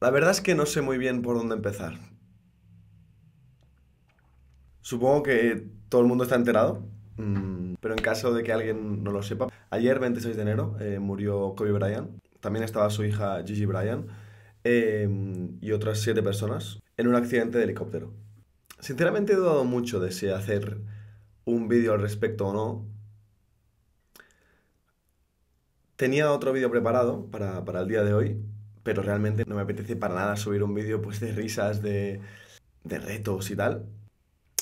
La verdad es que no sé muy bien por dónde empezar. Supongo que todo el mundo está enterado, mm, pero en caso de que alguien no lo sepa, ayer 26 de enero eh, murió Kobe Bryant, también estaba su hija Gigi Bryant em, y otras siete personas en un accidente de helicóptero. Sinceramente he dudado mucho de si hacer un vídeo al respecto o no. Tenía otro vídeo preparado para, para el día de hoy, pero realmente no me apetece para nada subir un vídeo pues de risas, de, de retos y tal.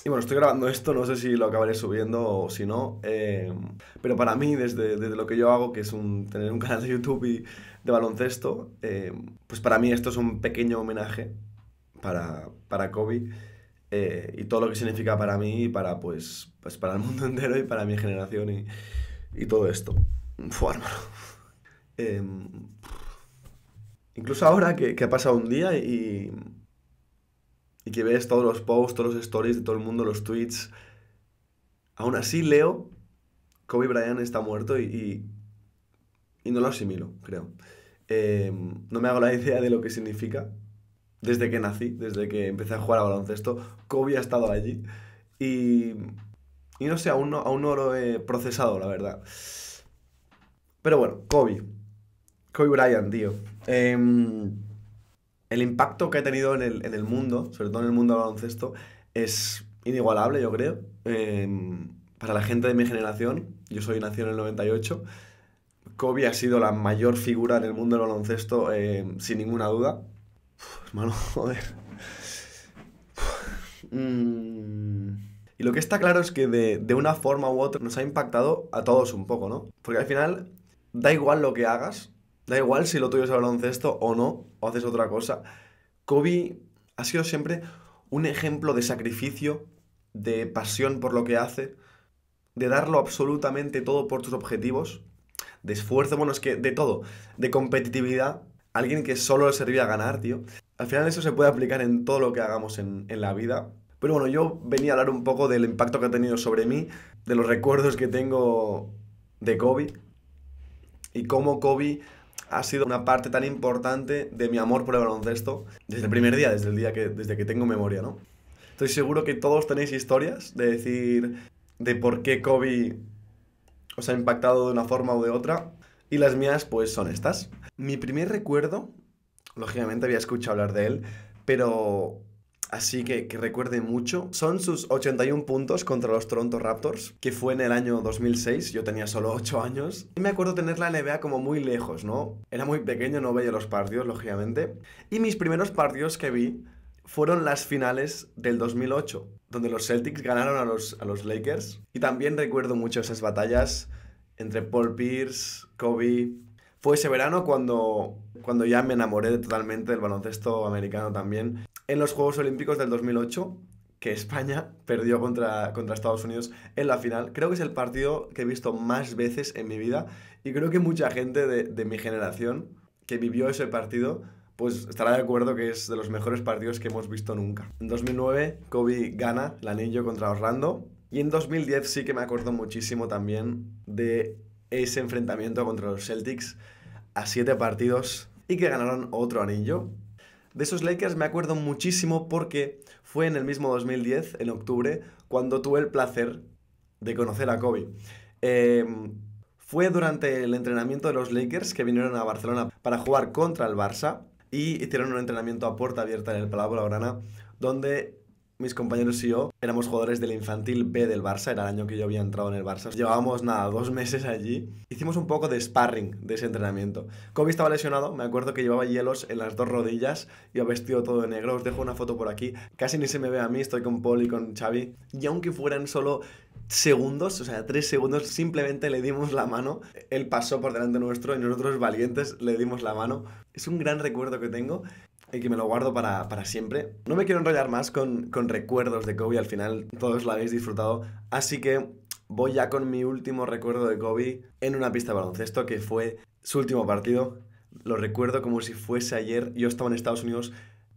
Y bueno, estoy grabando esto, no sé si lo acabaré subiendo o si no, eh, pero para mí, desde, desde, lo que yo hago, que es un, tener un canal de YouTube y de baloncesto, eh, pues para mí esto es un pequeño homenaje para, para Kobe eh, y todo lo que significa para mí y para, pues, pues para el mundo entero y para mi generación y, y todo esto. Fue, hermano. Em, Incluso ahora que, ha pasado un día y, y que ves todos los posts, todos los stories de todo el mundo, los tweets, aún así leo Kobe Bryant está muerto y, y, no lo asimilo, creo. Em, no me hago la idea de lo que significa desde que nací, desde que empecé a jugar al baloncesto. Kobe ha estado allí y, no sé, aún no lo he procesado, la verdad. Pero bueno, Kobe. Kobe Bryant, tío. Em, el impacto que ha tenido en el, mundo, sobre todo en el mundo del baloncesto, es inigualable, yo creo. Em, para la gente de mi generación, yo soy nacido en el 98, Kobe ha sido la mayor figura en el mundo del baloncesto, em, sin ninguna duda. hermano, joder. Mm. Y lo que está claro es que de, de, una forma u otra nos ha impactado a todos un poco, ¿no? Porque al final, da igual lo que hagas, Da igual si lo tuyo es el baloncesto o no, o haces otra cosa. Kobe ha sido siempre un ejemplo de sacrificio, de pasión por lo que hace, de darlo absolutamente todo por tus objetivos, de esfuerzo, bueno, es que de todo, de competitividad, alguien que solo le servía a ganar, tío. Al final eso se puede aplicar en todo lo que hagamos en, en, la vida. Pero bueno, yo venía a hablar un poco del impacto que ha tenido sobre mí, de los recuerdos que tengo de Kobe y cómo Kobe ha sido una parte tan importante de mi amor por el baloncesto desde el primer día, desde el día que, desde que tengo memoria, ¿no? Estoy seguro que todos tenéis historias de decir de por qué Kobe os ha impactado de una forma o de otra. Y las mías, pues, son estas. Mi primer recuerdo, lógicamente había escuchado hablar de él, pero Así que, que recuerde mucho. Son sus 81 puntos contra los Toronto Raptors, que fue en el año 2006. Yo tenía solo 8 años. Y me acuerdo tener la NBA como muy lejos, ¿no? Era muy pequeño, no veía los partidos, lógicamente. Y mis primeros partidos que vi fueron las finales del 2008, donde los Celtics ganaron a los, a los Lakers. Y también recuerdo mucho esas batallas entre Paul Pierce, Kobe, fue ese verano cuando, cuando ya me enamoré totalmente del baloncesto americano también. En los Juegos Olímpicos del 2008, que España perdió contra, contra Estados Unidos en la final. Creo que es el partido que he visto más veces en mi vida y creo que mucha gente de, de mi generación que vivió ese partido pues estará de acuerdo que es de los mejores partidos que hemos visto nunca. En 2009 Kobe gana el anillo contra Orlando y en 2010 sí que me acuerdo muchísimo también de ese enfrentamiento contra los Celtics a siete partidos y que ganaron otro anillo. De esos Lakers me acuerdo muchísimo porque fue en el mismo 2010, en octubre, cuando tuve el placer de conocer a Kobe. Em, fue durante el entrenamiento de los Lakers que vinieron a Barcelona para jugar contra el Barça y hicieron un entrenamiento a puerta abierta en el Palau Blaugrana donde mis compañeros y yo éramos jugadores del infantil B del Barça, era el año que yo había entrado en el Barça. Llevábamos nada, dos meses allí. Hicimos un poco de sparring de ese entrenamiento. Kobe estaba lesionado, me acuerdo que llevaba hielos en las dos rodillas, y iba vestido todo de negro, os dejo una foto por aquí. Casi ni se me ve a mí, estoy con Paul y con Xavi. Y aunque fueran solo segundos, o sea, tres segundos, simplemente le dimos la mano. Él pasó por delante nuestro y nosotros valientes le dimos la mano. Es un gran recuerdo que tengo y que me lo guardo para, para siempre. No me quiero enrollar más con, con recuerdos de Kobe, al final todos lo habéis disfrutado, así que voy ya con mi último recuerdo de Kobe en una pista de baloncesto que fue su último partido. Lo recuerdo como si fuese ayer, yo estaba en Estados Unidos,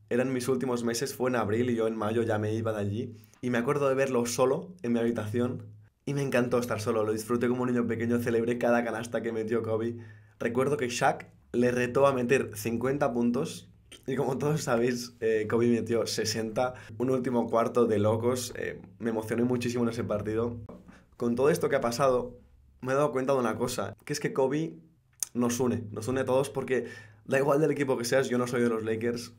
eran mis últimos meses, fue en abril y yo en mayo ya me iba de allí. Y me acuerdo de verlo solo en mi habitación y me encantó estar solo, lo disfruté como un niño pequeño, celebré cada canasta que metió Kobe. Recuerdo que Shaq le retó a meter 50 puntos y como todos sabéis, eh, Kobe metió 60, un último cuarto de locos. Eh, me emocioné muchísimo en ese partido. Con todo esto que ha pasado, me he dado cuenta de una cosa, que es que Kobe nos une, nos une a todos porque da igual del equipo que seas, yo no soy de los Lakers,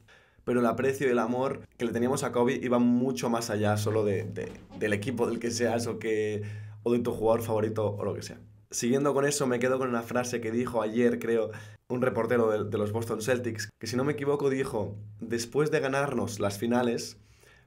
pero el aprecio y el amor que le teníamos a Kobe iba mucho más allá solo del equipo del que seas o, que, o de tu jugador favorito o lo que sea. Siguiendo con eso, me quedo con una frase que dijo ayer, creo, un reportero de, los Boston Celtics, que si no me equivoco dijo, después de ganarnos las finales,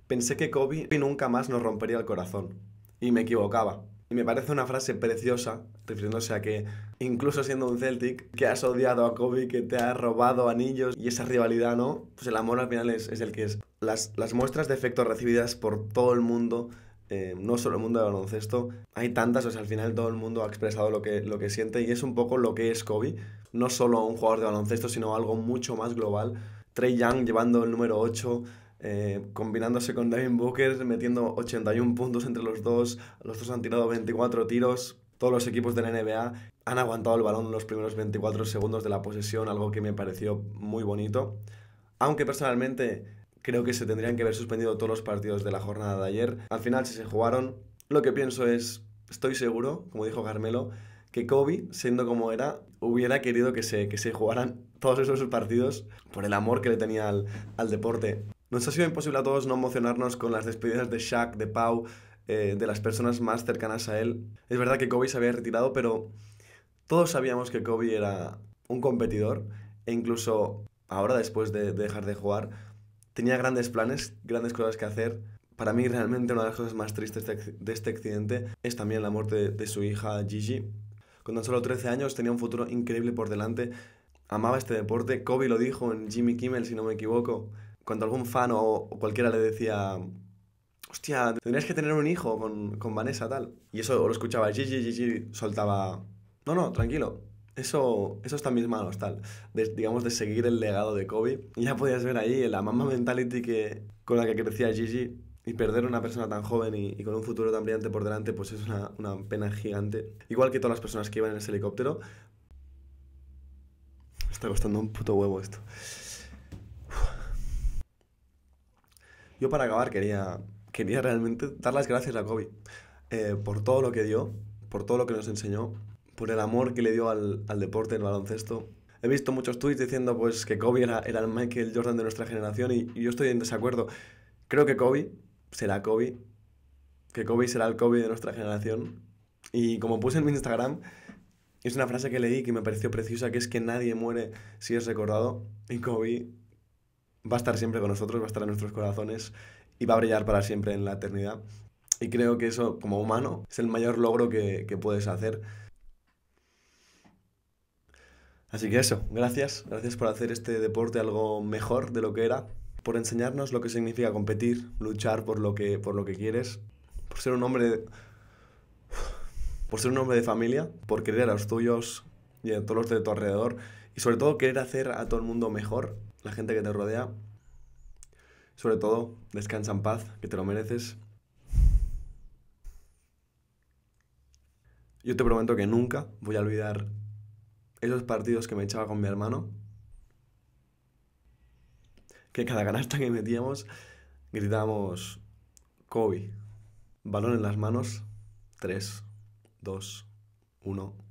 pensé que Kobe nunca más nos rompería el corazón. Y me equivocaba. Y me parece una frase preciosa, refiriéndose a que, incluso siendo un Celtic, que has odiado a Kobe, que te ha robado anillos y esa rivalidad, ¿no? Pues el amor al final es, el que es. Las, las muestras de efecto recibidas por todo el mundo eh, no solo el mundo del baloncesto, hay tantas, o sea, al final todo el mundo ha expresado lo que, lo que siente y es un poco lo que es Kobe, no solo un jugador de baloncesto, sino algo mucho más global. Trey Young llevando el número 8, eh, combinándose con Devin Booker, metiendo 81 puntos entre los dos, los dos han tirado 24 tiros, todos los equipos de la NBA han aguantado el balón en los primeros 24 segundos de la posesión, algo que me pareció muy bonito. Aunque personalmente creo que se tendrían que haber suspendido todos los partidos de la jornada de ayer. Al final, si se jugaron, lo que pienso es, estoy seguro, como dijo Carmelo, que Kobe, siendo como era, hubiera querido que se, que se jugaran todos esos partidos por el amor que le tenía al, deporte. Nos ha sido imposible a todos no emocionarnos con las despedidas de Shaq, de Pau, eh, de las personas más cercanas a él. Es verdad que Kobe se había retirado, pero todos sabíamos que Kobe era un competidor e incluso ahora, después de dejar de jugar, tenía grandes planes, grandes cosas que hacer. Para mí realmente una de las cosas más tristes de este accidente es también la muerte de, su hija Gigi. Con tan solo 13 años tenía un futuro increíble por delante. Amaba este deporte. Kobe lo dijo en Jimmy Kimmel, si no me equivoco. Cuando algún fan o, cualquiera le decía, hostia, tendrías que tener un hijo con, con Vanessa tal. Y eso lo escuchaba Gigi, Gigi soltaba, no, no, tranquilo, eso, eso está mis manos, tal. digamos, de seguir el legado de Kobe. Ya podías ver ahí la mamá mentality que, con la que crecía Gigi. Y perder una persona tan joven y, con un futuro tan brillante por delante, pues es una, pena gigante. Igual que todas las personas que iban en ese helicóptero. Me está costando un puto huevo esto. Yo para acabar quería, quería realmente dar las gracias a Kobe eh, por todo lo que dio, por todo lo que nos enseñó, por el amor que le dio al, deporte, el baloncesto. He visto muchos tweets diciendo pues, que Kobe era, el Michael Jordan de nuestra generación y, yo estoy en desacuerdo. Creo que Kobe será Kobe, que Kobe será el Kobe de nuestra generación. Y como puse en mi Instagram, es una frase que leí que me pareció preciosa, que es que nadie muere si es recordado. Y Kobe va a estar siempre con nosotros, va a estar en nuestros corazones y va a brillar para siempre en la eternidad. Y creo que eso, como humano, es el mayor logro que, que puedes hacer. Así que eso, gracias, gracias por hacer este deporte algo mejor de lo que era, por enseñarnos lo que significa competir, luchar por lo que, por lo que quieres, por ser un hombre por ser un hombre de familia, por querer a los tuyos y a todos los de tu alrededor y sobre todo querer hacer a todo el mundo mejor, la gente que te rodea. Sobre todo, descansa en paz, que te lo mereces. Yo te prometo que nunca voy a olvidar esos partidos que me echaba con mi hermano, que cada canasta que metíamos gritábamos Kobe, balón en las manos, 3, 2, 1.